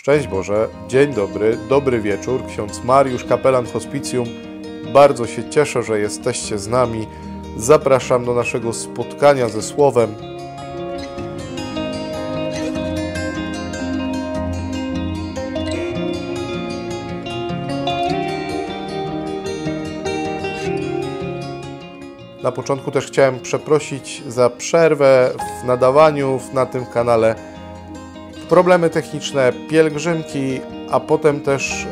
Szczęść Boże, dzień dobry, dobry wieczór, ksiądz Mariusz, kapelan hospicjum. Bardzo się cieszę, że jesteście z nami. Zapraszam do naszego spotkania ze Słowem. Na początku też chciałem przeprosić za przerwę w nadawaniu na tym kanale problemy techniczne, pielgrzymki, a potem też y,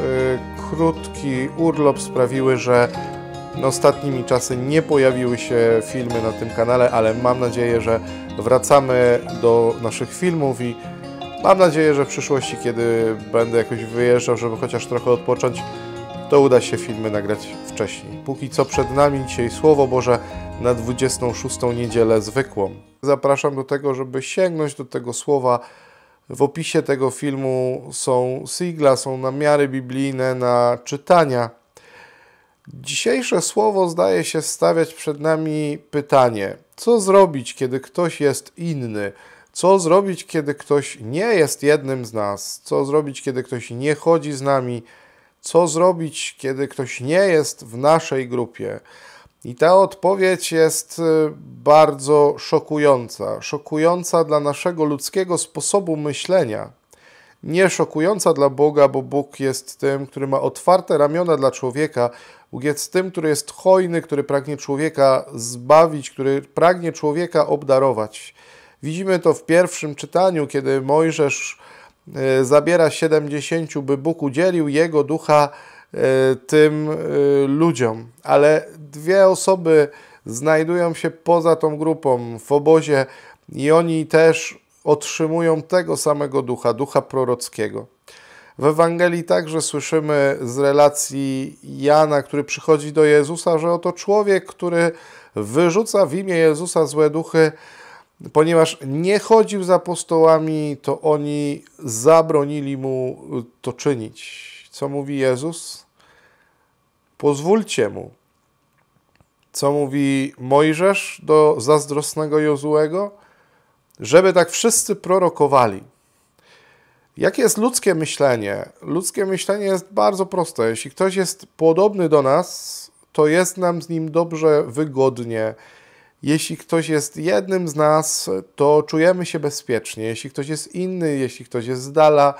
krótki urlop sprawiły, że ostatnimi czasy nie pojawiły się filmy na tym kanale, ale mam nadzieję, że wracamy do naszych filmów i mam nadzieję, że w przyszłości, kiedy będę jakoś wyjeżdżał, żeby chociaż trochę odpocząć, to uda się filmy nagrać wcześniej. Póki co przed nami dzisiaj Słowo Boże na 26 niedzielę zwykłą. Zapraszam do tego, żeby sięgnąć do tego słowa, w opisie tego filmu są sigla, są namiary biblijne na czytania. Dzisiejsze słowo zdaje się stawiać przed nami pytanie: co zrobić, kiedy ktoś jest inny? Co zrobić, kiedy ktoś nie jest jednym z nas? Co zrobić, kiedy ktoś nie chodzi z nami? Co zrobić, kiedy ktoś nie jest w naszej grupie? I ta odpowiedź jest y, bardzo szokująca. Szokująca dla naszego ludzkiego sposobu myślenia. Nie szokująca dla Boga, bo Bóg jest tym, który ma otwarte ramiona dla człowieka. Bóg jest tym, który jest hojny, który pragnie człowieka zbawić, który pragnie człowieka obdarować. Widzimy to w pierwszym czytaniu, kiedy Mojżesz y, zabiera 70, by Bóg udzielił jego ducha E, tym e, ludziom. Ale dwie osoby znajdują się poza tą grupą w obozie i oni też otrzymują tego samego ducha, ducha prorockiego. W Ewangelii także słyszymy z relacji Jana, który przychodzi do Jezusa, że oto człowiek, który wyrzuca w imię Jezusa złe duchy, ponieważ nie chodził z apostołami, to oni zabronili mu to czynić. Co mówi Jezus? Pozwólcie mu. Co mówi Mojżesz do zazdrosnego Jozułego? Żeby tak wszyscy prorokowali. Jakie jest ludzkie myślenie? Ludzkie myślenie jest bardzo proste. Jeśli ktoś jest podobny do nas, to jest nam z nim dobrze, wygodnie. Jeśli ktoś jest jednym z nas, to czujemy się bezpiecznie. Jeśli ktoś jest inny, jeśli ktoś jest z dala,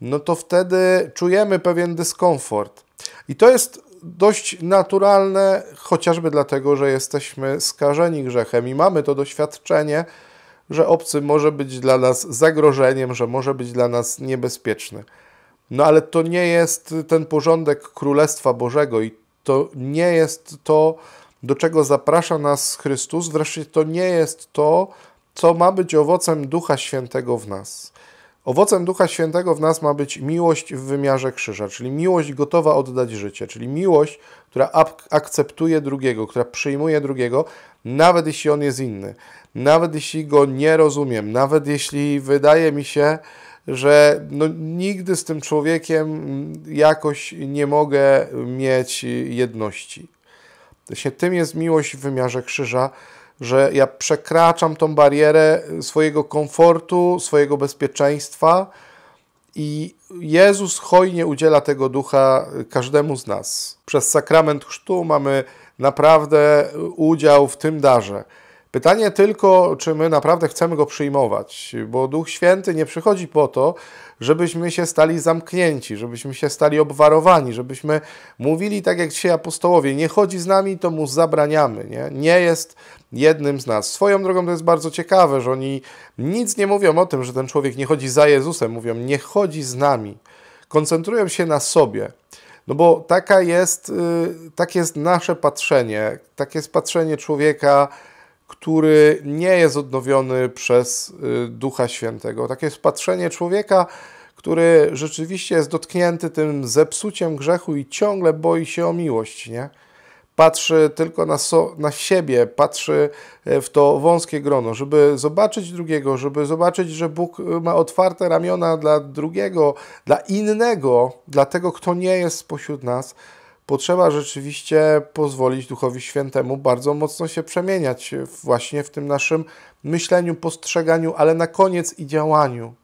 no to wtedy czujemy pewien dyskomfort. I to jest dość naturalne, chociażby dlatego, że jesteśmy skażeni grzechem i mamy to doświadczenie, że obcy może być dla nas zagrożeniem, że może być dla nas niebezpieczny. No ale to nie jest ten porządek Królestwa Bożego i to nie jest to, do czego zaprasza nas Chrystus, wreszcie to nie jest to, co ma być owocem Ducha Świętego w nas. Owocem Ducha Świętego w nas ma być miłość w wymiarze krzyża, czyli miłość gotowa oddać życie, czyli miłość, która akceptuje drugiego, która przyjmuje drugiego, nawet jeśli on jest inny, nawet jeśli go nie rozumiem, nawet jeśli wydaje mi się, że no, nigdy z tym człowiekiem jakoś nie mogę mieć jedności. Właśnie tym jest miłość w wymiarze krzyża że ja przekraczam tą barierę swojego komfortu, swojego bezpieczeństwa i Jezus hojnie udziela tego ducha każdemu z nas. Przez sakrament chrztu mamy naprawdę udział w tym darze. Pytanie tylko, czy my naprawdę chcemy go przyjmować, bo Duch Święty nie przychodzi po to, żebyśmy się stali zamknięci, żebyśmy się stali obwarowani, żebyśmy mówili tak jak dzisiaj apostołowie, nie chodzi z nami, to mu zabraniamy, nie? nie jest jednym z nas. Swoją drogą to jest bardzo ciekawe, że oni nic nie mówią o tym, że ten człowiek nie chodzi za Jezusem, mówią nie chodzi z nami, koncentrują się na sobie. No bo taka jest, y, tak jest nasze patrzenie, tak jest patrzenie człowieka, który nie jest odnowiony przez y, Ducha Świętego. Takie jest patrzenie człowieka, który rzeczywiście jest dotknięty tym zepsuciem grzechu i ciągle boi się o miłość, nie? Patrzy tylko na, so, na siebie, patrzy y, w to wąskie grono, żeby zobaczyć drugiego, żeby zobaczyć, że Bóg y, ma otwarte ramiona dla drugiego, dla innego, dla tego, kto nie jest spośród nas potrzeba rzeczywiście pozwolić Duchowi Świętemu bardzo mocno się przemieniać właśnie w tym naszym myśleniu, postrzeganiu, ale na koniec i działaniu.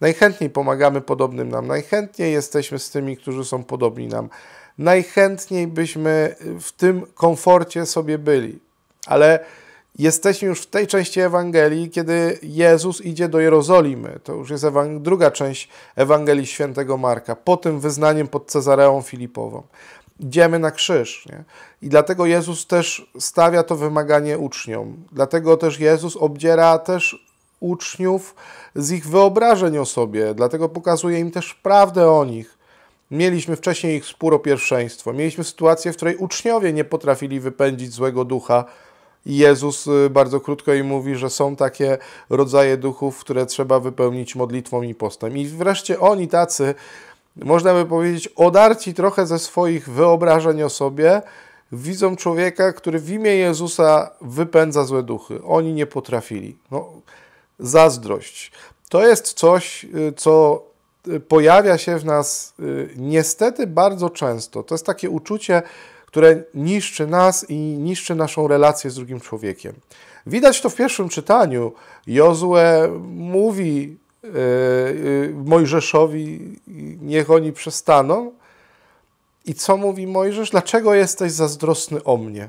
Najchętniej pomagamy podobnym nam, najchętniej jesteśmy z tymi, którzy są podobni nam, najchętniej byśmy w tym komforcie sobie byli, ale jesteśmy już w tej części Ewangelii, kiedy Jezus idzie do Jerozolimy. To już jest druga część Ewangelii Świętego Marka, po tym wyznaniem pod Cezareą Filipową idziemy na krzyż. Nie? I dlatego Jezus też stawia to wymaganie uczniom. Dlatego też Jezus obdziera też uczniów z ich wyobrażeń o sobie. Dlatego pokazuje im też prawdę o nich. Mieliśmy wcześniej ich spór o pierwszeństwo. Mieliśmy sytuację, w której uczniowie nie potrafili wypędzić złego ducha. I Jezus y, bardzo krótko im mówi, że są takie rodzaje duchów, które trzeba wypełnić modlitwą i postem. I wreszcie oni tacy można by powiedzieć, odarci trochę ze swoich wyobrażeń o sobie, widzą człowieka, który w imię Jezusa wypędza złe duchy. Oni nie potrafili. No, zazdrość. To jest coś, y, co y, pojawia się w nas y, niestety bardzo często. To jest takie uczucie, które niszczy nas i niszczy naszą relację z drugim człowiekiem. Widać to w pierwszym czytaniu. Jozue mówi Y, y, Mojżeszowi, niech oni przestaną. I co mówi Mojżesz? Dlaczego jesteś zazdrosny o mnie?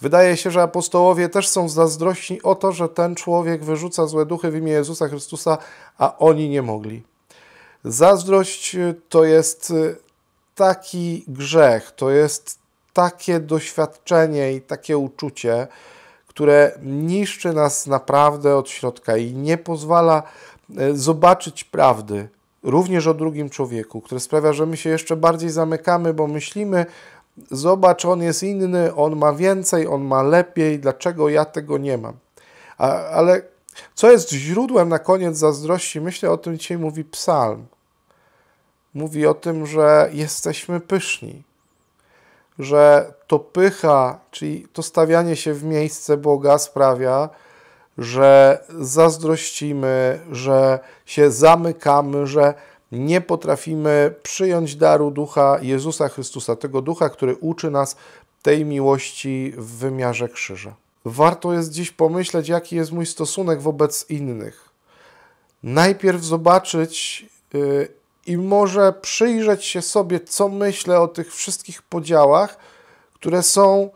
Wydaje się, że apostołowie też są zazdrośni o to, że ten człowiek wyrzuca złe duchy w imię Jezusa Chrystusa, a oni nie mogli. Zazdrość y, to jest taki grzech, to jest takie doświadczenie i takie uczucie, które niszczy nas naprawdę od środka i nie pozwala e, zobaczyć prawdy, również o drugim człowieku, które sprawia, że my się jeszcze bardziej zamykamy, bo myślimy, zobacz, on jest inny, on ma więcej, on ma lepiej, dlaczego ja tego nie mam? A, ale co jest źródłem na koniec zazdrości? Myślę o tym dzisiaj mówi psalm. Mówi o tym, że jesteśmy pyszni, że to pycha, czyli to stawianie się w miejsce Boga sprawia, że zazdrościmy, że się zamykamy, że nie potrafimy przyjąć daru ducha Jezusa Chrystusa, tego ducha, który uczy nas tej miłości w wymiarze krzyża. Warto jest dziś pomyśleć, jaki jest mój stosunek wobec innych. Najpierw zobaczyć, y, i może przyjrzeć się sobie, co myślę o tych wszystkich podziałach, które są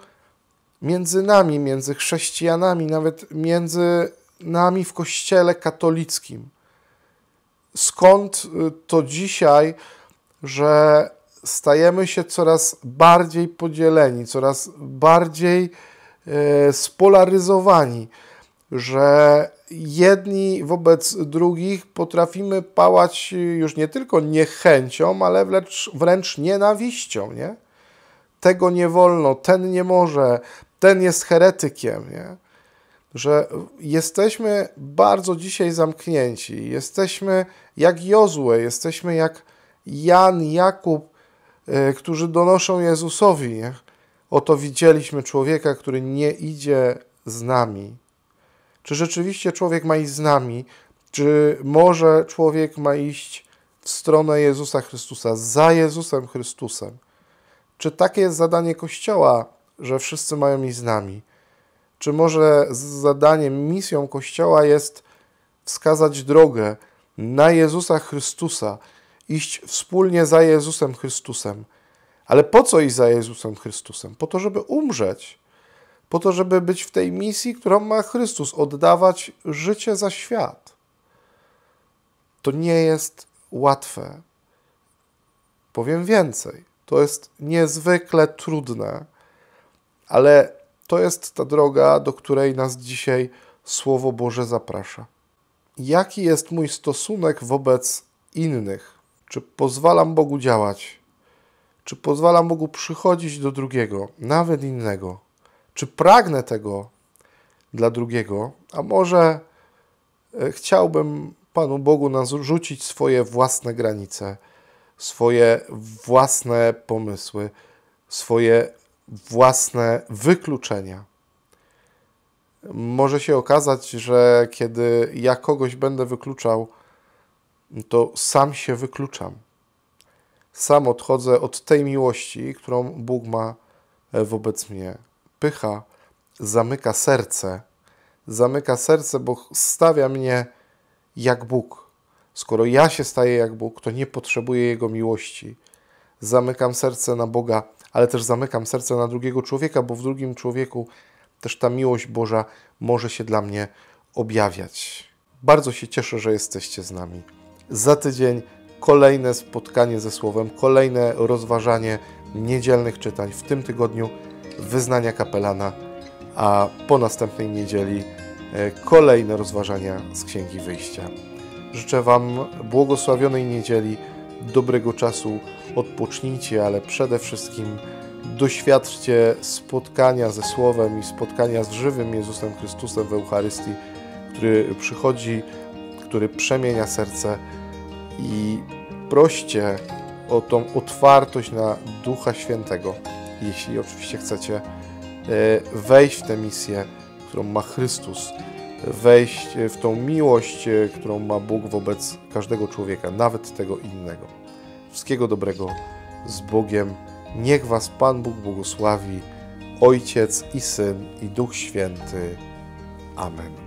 między nami, między chrześcijanami, nawet między nami w Kościele katolickim. Skąd y, to dzisiaj, że stajemy się coraz bardziej podzieleni, coraz bardziej y, spolaryzowani, że jedni wobec drugich potrafimy pałać już nie tylko niechęcią, ale wręcz, wręcz nienawiścią, nie? Tego nie wolno, ten nie może, ten jest heretykiem, nie? Że jesteśmy bardzo dzisiaj zamknięci, jesteśmy jak Jozue, jesteśmy jak Jan, Jakub, y, którzy donoszą Jezusowi, nie? Oto widzieliśmy człowieka, który nie idzie z nami. Czy rzeczywiście człowiek ma iść z nami? Czy może człowiek ma iść w stronę Jezusa Chrystusa, za Jezusem Chrystusem? Czy takie jest zadanie Kościoła, że wszyscy mają iść z nami? Czy może zadaniem, misją Kościoła jest wskazać drogę na Jezusa Chrystusa, iść wspólnie za Jezusem Chrystusem? Ale po co iść za Jezusem Chrystusem? Po to, żeby umrzeć po to, żeby być w tej misji, którą ma Chrystus oddawać życie za świat. To nie jest łatwe. Powiem więcej. To jest niezwykle trudne, ale to jest ta droga, do której nas dzisiaj Słowo Boże zaprasza. Jaki jest mój stosunek wobec innych? Czy pozwalam Bogu działać? Czy pozwalam Bogu przychodzić do drugiego, nawet innego? Czy pragnę tego dla drugiego, a może e, chciałbym Panu Bogu narzucić swoje własne granice, swoje własne pomysły, swoje własne wykluczenia. Może się okazać, że kiedy ja kogoś będę wykluczał, to sam się wykluczam. Sam odchodzę od tej miłości, którą Bóg ma e, wobec mnie pycha zamyka serce. Zamyka serce, bo stawia mnie jak Bóg. Skoro ja się staję jak Bóg, to nie potrzebuję Jego miłości. Zamykam serce na Boga, ale też zamykam serce na drugiego człowieka, bo w drugim człowieku też ta miłość Boża może się dla mnie objawiać. Bardzo się cieszę, że jesteście z nami. Za tydzień kolejne spotkanie ze Słowem, kolejne rozważanie niedzielnych czytań w tym tygodniu wyznania kapelana, a po następnej niedzieli e, kolejne rozważania z Księgi Wyjścia. Życzę Wam błogosławionej niedzieli, dobrego czasu, odpocznijcie, ale przede wszystkim doświadczcie spotkania ze Słowem i spotkania z żywym Jezusem Chrystusem w Eucharystii, który przychodzi, który przemienia serce i proście o tą otwartość na Ducha Świętego jeśli oczywiście chcecie e, wejść w tę misję, którą ma Chrystus, wejść e, w tą miłość, e, którą ma Bóg wobec każdego człowieka, nawet tego innego. Wszystkiego dobrego z Bogiem. Niech Was Pan Bóg błogosławi, Ojciec i Syn i Duch Święty. Amen.